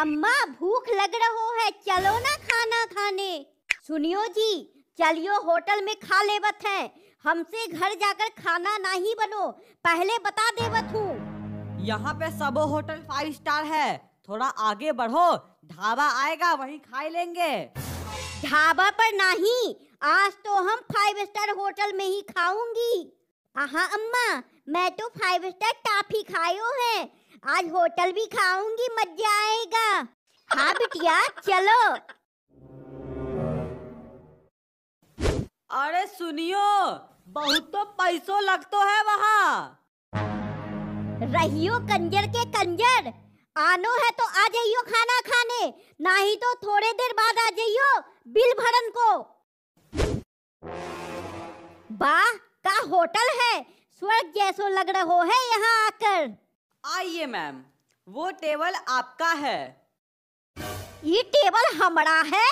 अम्मा भूख लग रहो है चलो ना खाना खाने सुनियो जी चलियो होटल में खा लेवत है हमसे घर जाकर खाना ना ही बनो पहले बता देवत हूँ यहाँ पे सब होटल फाइव स्टार है थोड़ा आगे बढ़ो ढाबा आएगा वहीं खा लेंगे ढाबा पर नहीं आज तो हम फाइव स्टार होटल में ही खाऊंगी आहा अम्मा मैं तो फाइव स्टार टाफी खायो है आज होटल भी खाऊंगी मजा आए हाँ बिटिया चलो अरे सुनियो बहुत तो पैसों लगतो है वहाँ रहियो कंजर के कंजर आनो है तो आ जाइयो खाना खाने ना ही तो थोड़े देर बाद आ जाइयो बिल भरन को बा का होटल है स्वर्ग जैसो लग रहो है यहाँ आकर आइए मैम वो टेबल आपका है ये टेबल हमारा है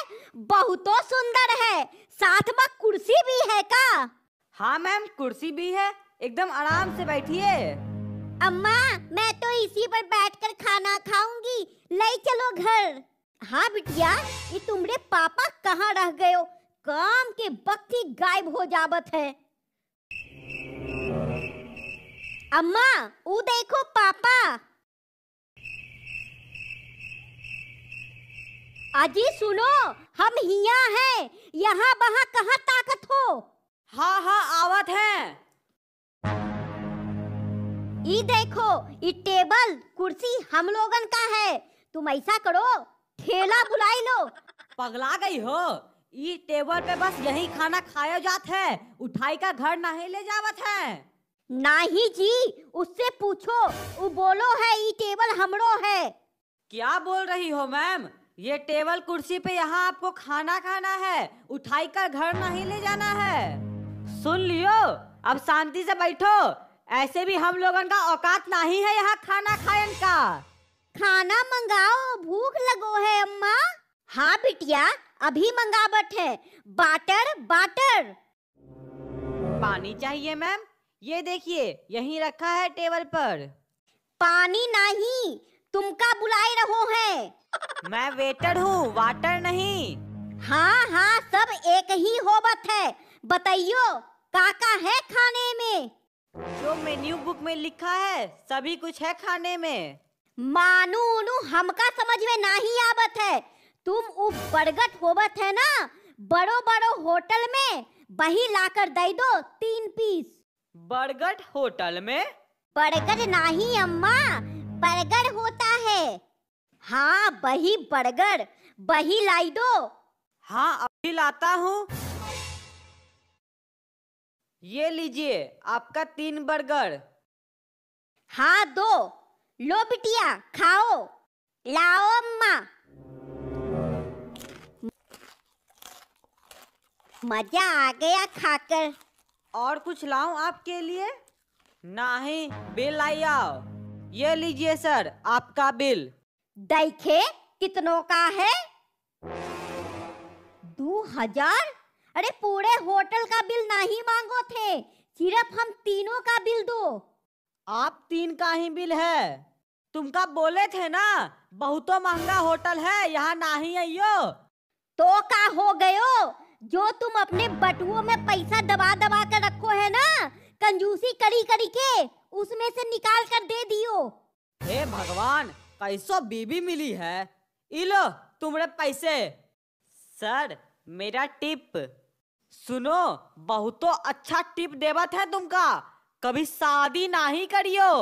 बहुत सुंदर है साथ में कुर्सी भी है का हाँ मैम कुर्सी भी है एकदम आराम से बैठिए अम्मा मैं तो इसी पर बैठकर खाना खाऊंगी ले चलो घर हाँ बिटिया ये तुम्हारे पापा कहाँ रह गए हो काम के वक्त ही गायब हो जावत है अम्मा वो देखो पापा अजी सुनो हम हिया हैं यहाँ वहाँ कहाँ ताकत हो हाँ हाँ आवत है ये देखो ये टेबल कुर्सी हम लोगन का है तुम ऐसा करो ठेला बुलाई लो पगला गई हो ई टेबल पे बस यही खाना खाया जात है उठाई का घर नहीं ले जावत है नहीं जी उससे पूछो वो बोलो है ये टेबल हमरो है क्या बोल रही हो मैम ये टेबल कुर्सी पे यहाँ आपको खाना खाना है उठाई कर घर नहीं ले जाना है सुन लियो अब शांति से बैठो ऐसे भी हम लोग का औकात नहीं है यहाँ खाना खायन का खाना मंगाओ भूख लगो है अम्मा हाँ बिटिया अभी मंगावट है बाटर बाटर पानी चाहिए मैम ये देखिए यही रखा है टेबल पर पानी नहीं तुमका बुलाए रहो है मैं वेटर हूँ वाटर नहीं हाँ हाँ सब एक ही होबत है बताइयो काका है खाने में जो मेन्यू बुक में लिखा है सभी कुछ है खाने में मानू उनू हमका समझ में ना ही आबत है तुम उ बरगत होबत है ना बड़ो बड़ो होटल में वही लाकर दे दो तीन पीस बरगट होटल में बर्गर नहीं अम्मा बर्गर होता है हाँ बही बर्गर बही लाई दो हाँ अभी लाता हूँ ये लीजिए आपका तीन बर्गर हाँ दो लो बिटिया खाओ लाओ अम्मा मजा आ गया खाकर और कुछ लाऊं आपके लिए नहीं बिल आई आओ ये लीजिए सर आपका बिल देखे कितनों का है दो हजार अरे पूरे होटल का बिल नहीं मांगो थे सिर्फ हम तीनों का बिल दो आप तीन का ही बिल है तुम बोले थे ना बहुतो महंगा होटल है यहाँ ना ही आइयो तो का हो गयो जो तुम अपने बटुओं में पैसा दबा दबा कर रखो है ना कंजूसी करी करी के उसमें से निकाल कर दे दियो हे भगवान कैसो बीबी मिली है इलो तुम्हारे पैसे सर मेरा टिप सुनो बहुतो अच्छा टिप देवत है तुमका कभी शादी नहीं करियो